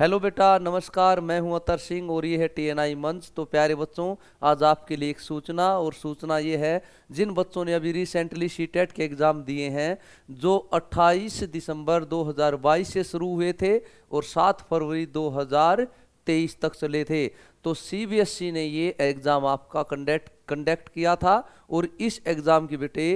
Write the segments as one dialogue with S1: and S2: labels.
S1: hello बेटा नमस्कार मैं हूं अतर सिंह और ये है टीएनआई मंच तो प्यारे बच्चों आज आपके लिए एक सूचना और सूचना ये है जिन बच्चों ने अभी रिसेंटली सीटेट e के एग्ज़ाम दिए हैं जो 28 दिसंबर 2022 से शुरू हुए थे और 7 फरवरी 2023 तक चले थे तो सीबीएसई e ने ये एग्ज़ाम आपका कंडक्ट कंडक्ट किया था और इस एग्ज़ाम के बेटे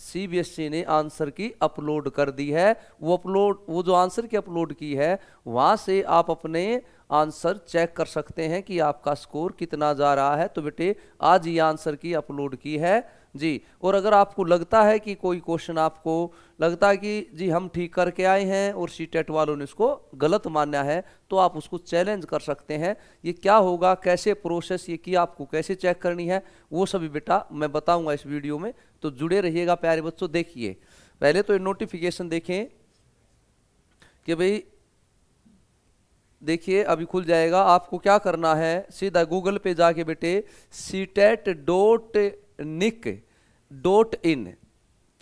S1: सीबीएसई e ने आंसर की अपलोड कर दी है वो अपलोड वो जो आंसर की अपलोड की है वहाँ से आप अपने आंसर चेक कर सकते हैं कि आपका स्कोर कितना जा रहा है तो बेटे आज ये आंसर की अपलोड की है जी और अगर आपको लगता है कि कोई क्वेश्चन आपको लगता है कि जी हम ठीक करके आए हैं और सी टेट वालों ने इसको गलत माना है तो आप उसको चैलेंज कर सकते हैं ये क्या होगा कैसे प्रोसेस ये की आपको कैसे चेक करनी है वो सभी बेटा मैं बताऊंगा इस वीडियो में तो जुड़े रहिएगा प्यारे बच्चों देखिए पहले तो ये नोटिफिकेशन देखें कि भाई देखिए अभी खुल जाएगा आपको क्या करना है सीधा गूगल पे जाके बेटे CTET dot nic dot in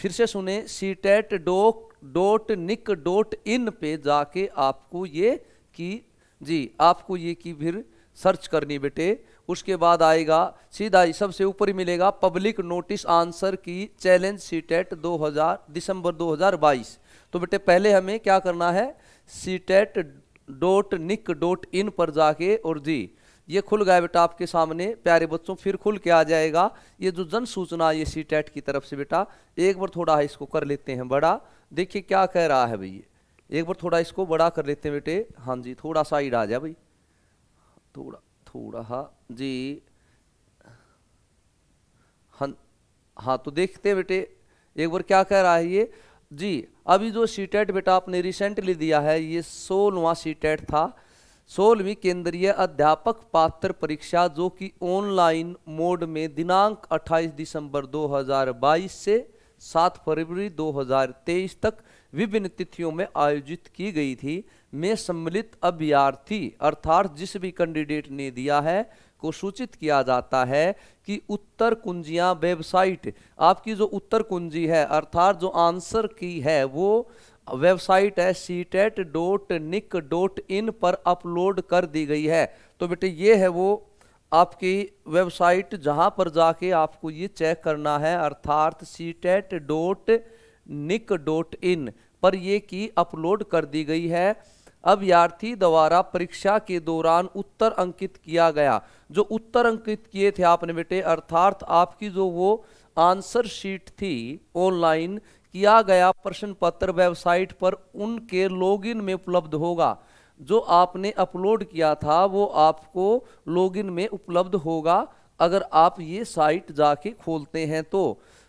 S1: फिर से सुने सी टेट डो डोट निक डोट इन पे जाके आपको ये की जी आपको ये की फिर सर्च करनी बेटे उसके बाद आएगा सीधा सबसे ऊपर ही मिलेगा public notice answer key challenge CTET दो दिसंबर 2022 तो बेटे पहले हमें क्या करना है CTET dot nic dot in पर जाके और जी ये खुल गया बेटा आपके सामने प्यारे बच्चों फिर खुल के आ जाएगा ये जो जन सूचना ये सी टेट की तरफ से बेटा एक बार थोड़ा इसको कर लेते हैं बड़ा देखिए क्या कह रहा है भैया एक बार थोड़ा इसको बड़ा कर लेते हैं बेटे हाँ जी थोड़ा साइड आ जाए भाई थोड़ा थोड़ा हाँ जी हाँ हाँ तो देखते हैं बेटे एक बार क्या कह रहा है ये जी अभी जो सीटेट e बेटा आपने रिसेंटली दिया है ये सोलवा सीटेट e था सोलहवीं केंद्रीय अध्यापक पात्र परीक्षा जो कि ऑनलाइन मोड में दिनांक 28 दिसंबर 2022 से 7 फरवरी 2023 तक विभिन्न तिथियों में आयोजित की गई थी में सम्मिलित अभ्यार्थी अर्थात जिस भी कैंडिडेट ने दिया है को सूचित किया जाता है कि उत्तर कुंजियां वेबसाइट आपकी जो उत्तर कुंजी है अर्थात जो आंसर की है वो वेबसाइट है सी निक इन पर अपलोड कर दी गई है तो बेटे ये है वो आपकी वेबसाइट जहां पर जाके आपको ये चेक करना है अर्थात C TET Nick dot in पर ये की अपलोड कर दी गई है अभ्यार्थी द्वारा परीक्षा के दौरान उत्तर अंकित किया गया जो उत्तर अंकित किए थे आपने बेटे अर्थात आपकी जो वो आंसर शीट थी ऑनलाइन किया गया प्रश्न पत्र वेबसाइट पर उनके लॉगिन में उपलब्ध होगा जो आपने अपलोड किया था वो आपको लॉगिन में उपलब्ध होगा अगर आप ये साइट जाके खोलते हैं तो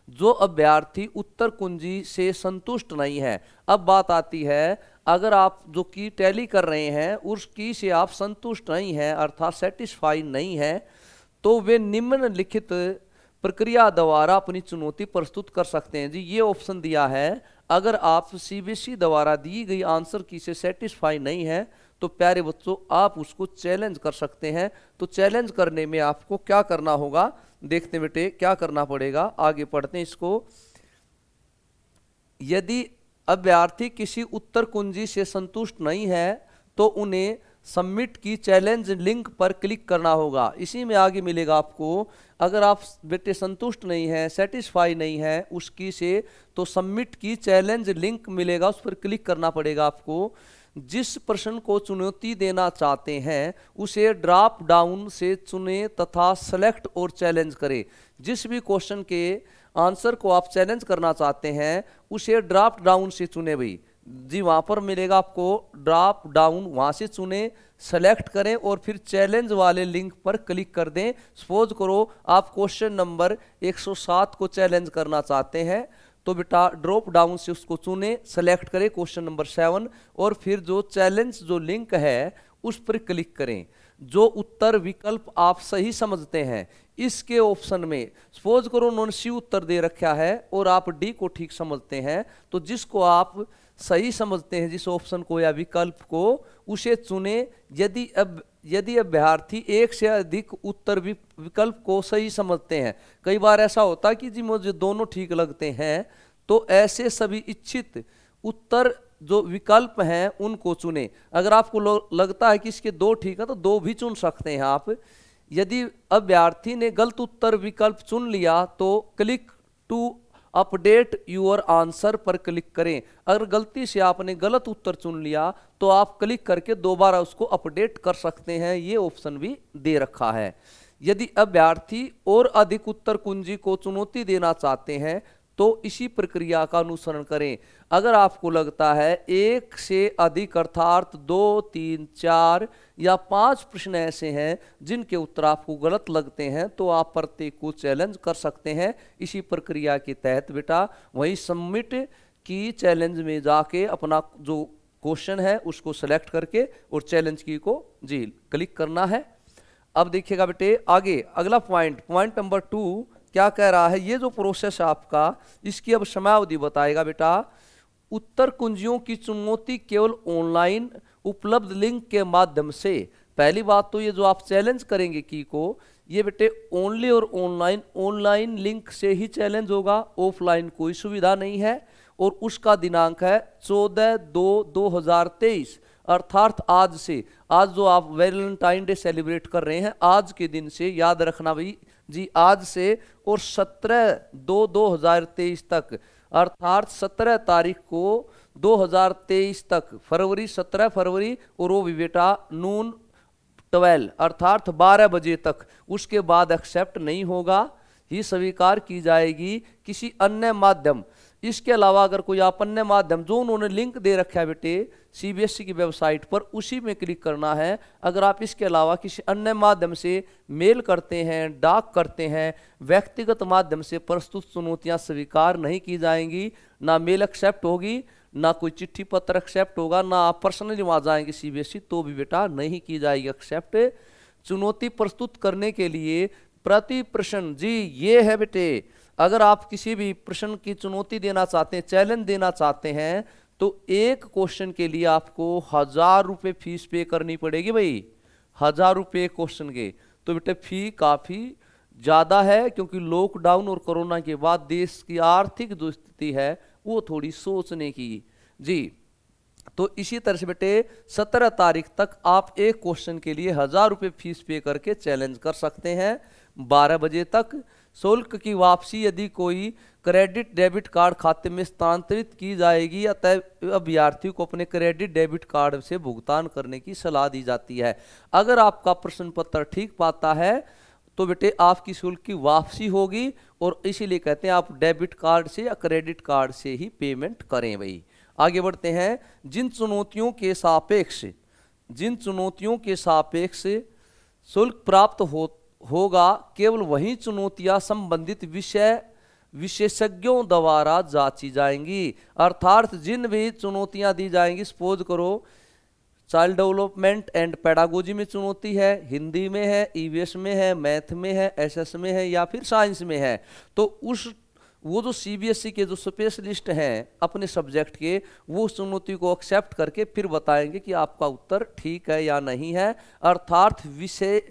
S1: जो अभ्यर्थी उत्तर कुंजी से संतुष्ट नहीं है अब बात आती है अगर आप जो की टैली कर रहे हैं उसकी से आप संतुष्ट नहीं हैं अर्थात सेटिस्फाई नहीं है तो वे निम्नलिखित प्रक्रिया द्वारा अपनी चुनौती प्रस्तुत कर सकते हैं जी ये ऑप्शन दिया है अगर आप सी द्वारा दी गई आंसर की से सेटिस्फाई नहीं है तो प्यारे बच्चों आप उसको चैलेंज कर सकते हैं तो चैलेंज करने में आपको क्या करना होगा देखते बेटे क्या करना पड़ेगा आगे पढ़ते हैं इसको यदि अभ्यर्थी किसी उत्तर कुंजी से संतुष्ट नहीं है तो उन्हें सबमिट की चैलेंज लिंक पर क्लिक करना होगा इसी में आगे मिलेगा आपको अगर आप बेटे संतुष्ट नहीं हैं सेटिस्फाई नहीं हैं उसकी से तो सबमिट की चैलेंज लिंक मिलेगा उस पर क्लिक करना पड़ेगा आपको जिस प्रश्न को चुनौती देना चाहते हैं उसे ड्रॉप डाउन से चुने तथा सेलेक्ट और चैलेंज करें जिस भी क्वेश्चन के आंसर को आप चैलेंज करना चाहते हैं उसे ड्रॉप डाउन से चुने भाई जी वहाँ पर मिलेगा आपको ड्रॉप डाउन वहाँ से चुने सेलेक्ट करें और फिर चैलेंज वाले लिंक पर क्लिक कर दें सपोज करो आप क्वेश्चन नंबर 107 को चैलेंज करना चाहते हैं तो बेटा ड्रॉप डाउन से उसको चुने सेलेक्ट करें क्वेश्चन नंबर सेवन और फिर जो चैलेंज जो लिंक है उस पर क्लिक करें जो उत्तर विकल्प आप सही समझते हैं इसके ऑप्शन में सपोज करो उन्होंने सी उत्तर दे रखा है और आप डी को ठीक समझते हैं तो जिसको आप सही समझते हैं जिस ऑप्शन को या विकल्प को उसे चुने यदि अब यदि अभ्यर्थी एक से अधिक उत्तर विकल्प को सही समझते हैं कई बार ऐसा होता है कि जी मुझे दोनों ठीक लगते हैं तो ऐसे सभी इच्छित उत्तर जो विकल्प हैं उनको चुने अगर आपको लगता है कि इसके दो ठीक है तो दो भी चुन सकते हैं आप यदि अभ्यर्थी ने गलत उत्तर विकल्प चुन लिया तो click to update your answer पर क्लिक करें अगर गलती से आपने गलत उत्तर चुन लिया तो आप क्लिक करके दोबारा उसको अपडेट कर सकते हैं ये ऑप्शन भी दे रखा है यदि अभ्यर्थी और अधिक उत्तर कुंजी को चुनौती देना चाहते हैं तो इसी प्रक्रिया का अनुसरण करें अगर आपको लगता है एक से अधिक अर्थात दो तीन चार या पांच प्रश्न ऐसे हैं जिनके उत्तर आपको गलत लगते हैं तो आप प्रत्येक को चैलेंज कर सकते हैं इसी प्रक्रिया के तहत बेटा वही सबमिट की चैलेंज में जाके अपना जो क्वेश्चन है उसको सेलेक्ट करके और चैलेंज की को जी क्लिक करना है अब देखिएगा बेटे आगे अगला पॉइंट पॉइंट नंबर टू क्या कह रहा है ये जो प्रोसेस आपका इसकी अब समयावधि बताएगा बेटा उत्तर कुंजियों की चुनौती केवल ऑनलाइन उपलब्ध लिंक के माध्यम से पहली बात तो ये जो आप चैलेंज करेंगे की को ये बेटे ओनली और ऑनलाइन ऑनलाइन लिंक से ही चैलेंज होगा ऑफलाइन कोई सुविधा नहीं है और उसका दिनांक है चौदह दो दो हजार तेईस अर्थात आज से आज जो आप वैलेंटाइन डे सेलिब्रेट कर रहे हैं आज के दिन से याद रखना भाई जी आज से और 17 दो 2023 हजार तेईस तक अर्थात सत्रह तारीख को 2023 तक फरवरी 17 फरवरी और वो भी बेटा नून ट्वेल्व अर्थात 12 बजे तक उसके बाद एक्सेप्ट नहीं होगा ही स्वीकार की जाएगी किसी अन्य माध्यम इसके अलावा अगर कोई आप अन्य माध्यम जो उन्होंने लिंक दे रखा है बेटे सीबीएसई e की वेबसाइट पर उसी में क्लिक करना है अगर आप इसके अलावा किसी अन्य माध्यम से मेल करते हैं डाक करते हैं व्यक्तिगत माध्यम से प्रस्तुत चुनौतियाँ स्वीकार नहीं की जाएंगी ना मेल एक्सेप्ट होगी ना कोई चिट्ठी पत्र एक्सेप्ट होगा ना आप पर्सनली वहाँ जाएंगे सी e, तो भी बेटा नहीं की जाएगी एक्सेप्ट चुनौती प्रस्तुत करने के लिए प्रति प्रश्न जी ये है बेटे अगर आप किसी भी प्रश्न की चुनौती देना चाहते हैं चैलेंज देना चाहते हैं तो एक क्वेश्चन के लिए आपको हजार रुपये फीस पे करनी पड़ेगी भाई हजार रुपये क्वेश्चन के तो बेटे फी काफ़ी ज़्यादा है क्योंकि लॉकडाउन और कोरोना के बाद देश की आर्थिक जो स्थिति है वो थोड़ी सोचने की जी तो इसी तरह से बेटे सत्रह तारीख तक आप एक क्वेश्चन के लिए हजार रुपये फीस पे करके चैलेंज कर सकते हैं बारह बजे तक शुल्क की वापसी यदि कोई क्रेडिट डेबिट कार्ड खाते में स्थानांतरित की जाएगी अतः अभ्यार्थी को अपने क्रेडिट डेबिट कार्ड से भुगतान करने की सलाह दी जाती है अगर आपका प्रश्न पत्र ठीक पाता है तो बेटे आपकी शुल्क की वापसी होगी और इसीलिए कहते हैं आप डेबिट कार्ड से या क्रेडिट कार्ड से ही पेमेंट करें भाई आगे बढ़ते हैं जिन चुनौतियों के सापेक्ष जिन चुनौतियों के सापेक्ष शुल्क प्राप्त हो होगा केवल वही चुनौतियां संबंधित विषय विशेषज्ञों द्वारा जांची जाएंगी अर्थात जिन भी चुनौतियां दी जाएंगी सपोज करो चाइल्ड डेवलपमेंट एंड पैडागोजी में चुनौती है हिंदी में है ईवीएस e में है मैथ में है एसएस में है या फिर साइंस में है तो उस वो जो सीबीएसई e के जो स्पेशलिस्ट हैं अपने सब्जेक्ट के वो उस चुनौती को एक्सेप्ट करके फिर बताएंगे कि आपका उत्तर ठीक है या नहीं है अर्थात विषय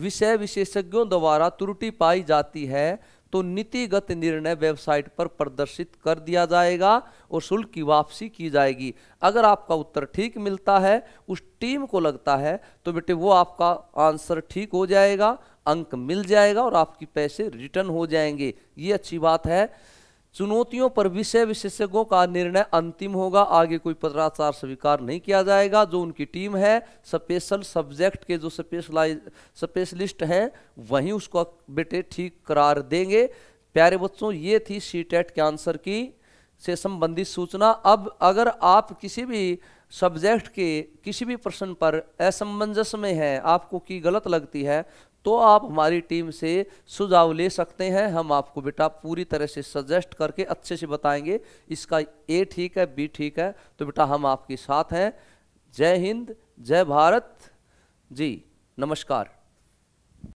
S1: विषय विशेषज्ञों द्वारा त्रुटि पाई जाती है तो नीतिगत निर्णय वेबसाइट पर प्रदर्शित कर दिया जाएगा और शुल्क की वापसी की जाएगी अगर आपका उत्तर ठीक मिलता है उस टीम को लगता है तो बेटे वो आपका आंसर ठीक हो जाएगा अंक मिल जाएगा और आपकी पैसे रिटर्न हो जाएंगे ये अच्छी बात है चुनौतियों पर विषय विशेषज्ञों का निर्णय अंतिम होगा आगे कोई पत्राचार स्वीकार नहीं किया जाएगा जो उनकी टीम है स्पेशल सब्जेक्ट के जो स्पेशलाइज स्पेशलिस्ट हैं वहीं उसको बेटे ठीक करार देंगे प्यारे बच्चों ये थी सी टेट e के आंसर की से संबंधित सूचना अब अगर आप किसी भी सब्जेक्ट के किसी भी प्रश्न पर असमंजस में है आपको की गलत लगती है तो आप हमारी टीम से सुझाव ले सकते हैं हम आपको बेटा पूरी तरह से सजेस्ट करके अच्छे से बताएंगे इसका ए ठीक है बी ठीक है तो बेटा हम आपके साथ हैं जय हिंद जय भारत जी नमस्कार